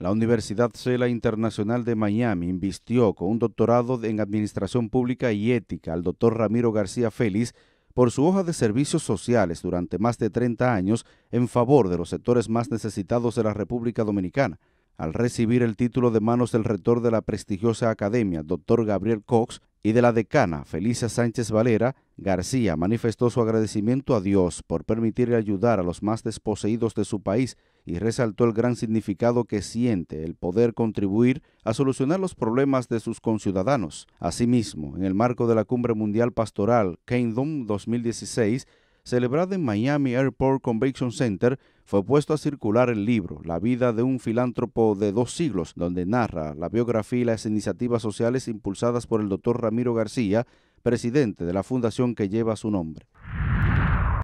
La Universidad Sela Internacional de Miami invistió con un doctorado en Administración Pública y Ética al doctor Ramiro García Félix por su hoja de servicios sociales durante más de 30 años en favor de los sectores más necesitados de la República Dominicana. Al recibir el título de manos del rector de la prestigiosa academia, doctor Gabriel Cox, y de la decana Felicia Sánchez Valera, García manifestó su agradecimiento a Dios por permitirle ayudar a los más desposeídos de su país y resaltó el gran significado que siente el poder contribuir a solucionar los problemas de sus conciudadanos. Asimismo, en el marco de la Cumbre Mundial Pastoral Kingdom 2016, celebrada en Miami Airport Convention Center, fue puesto a circular el libro La vida de un filántropo de dos siglos, donde narra la biografía y las iniciativas sociales impulsadas por el doctor Ramiro García, presidente de la fundación que lleva su nombre.